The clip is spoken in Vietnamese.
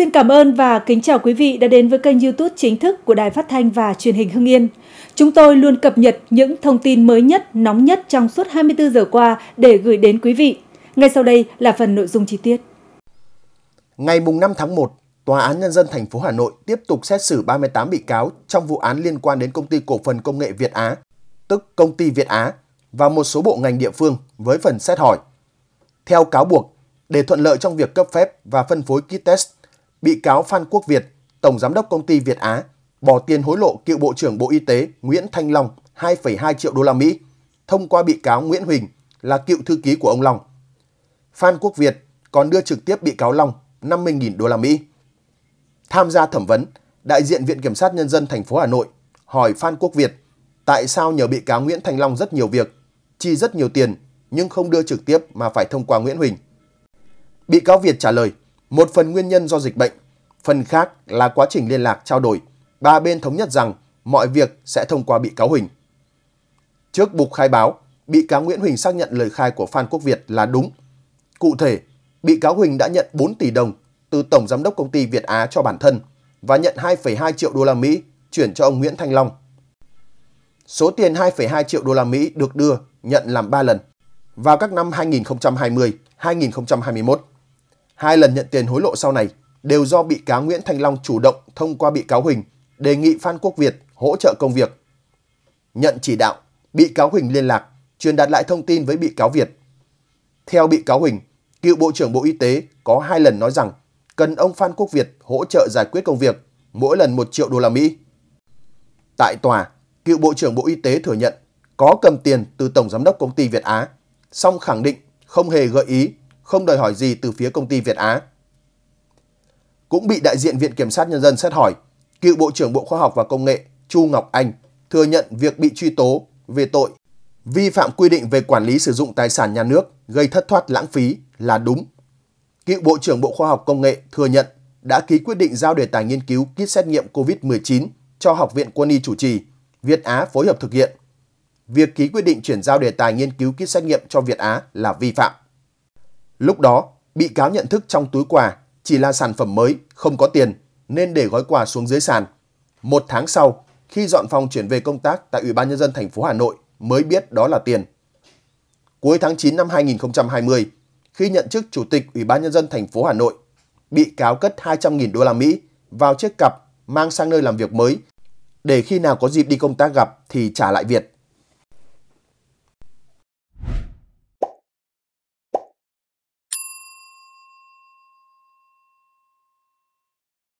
Xin cảm ơn và kính chào quý vị đã đến với kênh YouTube chính thức của Đài Phát thanh và Truyền hình Hưng Yên. Chúng tôi luôn cập nhật những thông tin mới nhất, nóng nhất trong suốt 24 giờ qua để gửi đến quý vị. Ngay sau đây là phần nội dung chi tiết. Ngày 5 tháng 1, Tòa án Nhân dân thành phố Hà Nội tiếp tục xét xử 38 bị cáo trong vụ án liên quan đến công ty cổ phần công nghệ Việt Á, tức công ty Việt Á, và một số bộ ngành địa phương với phần xét hỏi. Theo cáo buộc, để thuận lợi trong việc cấp phép và phân phối kit test bị cáo Phan Quốc Việt, Tổng Giám đốc Công ty Việt Á, bỏ tiền hối lộ cựu Bộ trưởng Bộ Y tế Nguyễn Thanh Long 2,2 triệu đô la Mỹ thông qua bị cáo Nguyễn Huỳnh là cựu thư ký của ông Long. Phan Quốc Việt còn đưa trực tiếp bị cáo Long 50.000 đô la Mỹ. Tham gia thẩm vấn, đại diện Viện Kiểm sát Nhân dân thành phố Hà Nội hỏi Phan Quốc Việt tại sao nhờ bị cáo Nguyễn thanh Long rất nhiều việc, chi rất nhiều tiền nhưng không đưa trực tiếp mà phải thông qua Nguyễn Huỳnh. Bị cáo Việt trả lời, một phần nguyên nhân do dịch bệnh, phần khác là quá trình liên lạc trao đổi. Ba bên thống nhất rằng mọi việc sẽ thông qua bị cáo Huỳnh. Trước bục khai báo, bị cáo Nguyễn Huỳnh xác nhận lời khai của Phan Quốc Việt là đúng. Cụ thể, bị cáo Huỳnh đã nhận 4 tỷ đồng từ Tổng Giám đốc Công ty Việt Á cho bản thân và nhận 2,2 triệu đô la Mỹ chuyển cho ông Nguyễn Thanh Long. Số tiền 2,2 triệu đô la Mỹ được đưa nhận làm 3 lần vào các năm 2020, 2021 hai lần nhận tiền hối lộ sau này đều do bị cáo Nguyễn Thành Long chủ động thông qua bị cáo Huỳnh đề nghị Phan Quốc Việt hỗ trợ công việc. Nhận chỉ đạo, bị cáo Huỳnh liên lạc, truyền đạt lại thông tin với bị cáo Việt. Theo bị cáo Huỳnh, cựu Bộ trưởng Bộ Y tế có hai lần nói rằng cần ông Phan Quốc Việt hỗ trợ giải quyết công việc, mỗi lần 1 triệu đô la Mỹ. Tại tòa, cựu Bộ trưởng Bộ Y tế thừa nhận có cầm tiền từ Tổng Giám đốc Công ty Việt Á, song khẳng định không hề gợi ý không đòi hỏi gì từ phía công ty Việt Á. Cũng bị đại diện Viện Kiểm sát Nhân dân xét hỏi, cựu Bộ trưởng Bộ Khoa học và Công nghệ Chu Ngọc Anh thừa nhận việc bị truy tố về tội vi phạm quy định về quản lý sử dụng tài sản nhà nước gây thất thoát lãng phí là đúng. Cựu Bộ trưởng Bộ Khoa học Công nghệ thừa nhận đã ký quyết định giao đề tài nghiên cứu kit xét nghiệm COVID-19 cho Học viện Quân y chủ trì, Việt Á phối hợp thực hiện. Việc ký quyết định chuyển giao đề tài nghiên cứu kit xét nghiệm cho Việt Á là vi phạm. Lúc đó, bị cáo nhận thức trong túi quà chỉ là sản phẩm mới, không có tiền, nên để gói quà xuống dưới sàn. Một tháng sau, khi dọn phòng chuyển về công tác tại Ủy ban Nhân dân thành phố Hà Nội mới biết đó là tiền. Cuối tháng 9 năm 2020, khi nhận chức Chủ tịch Ủy ban Nhân dân thành phố Hà Nội, bị cáo cất 200.000 đô la Mỹ vào chiếc cặp mang sang nơi làm việc mới để khi nào có dịp đi công tác gặp thì trả lại Việt.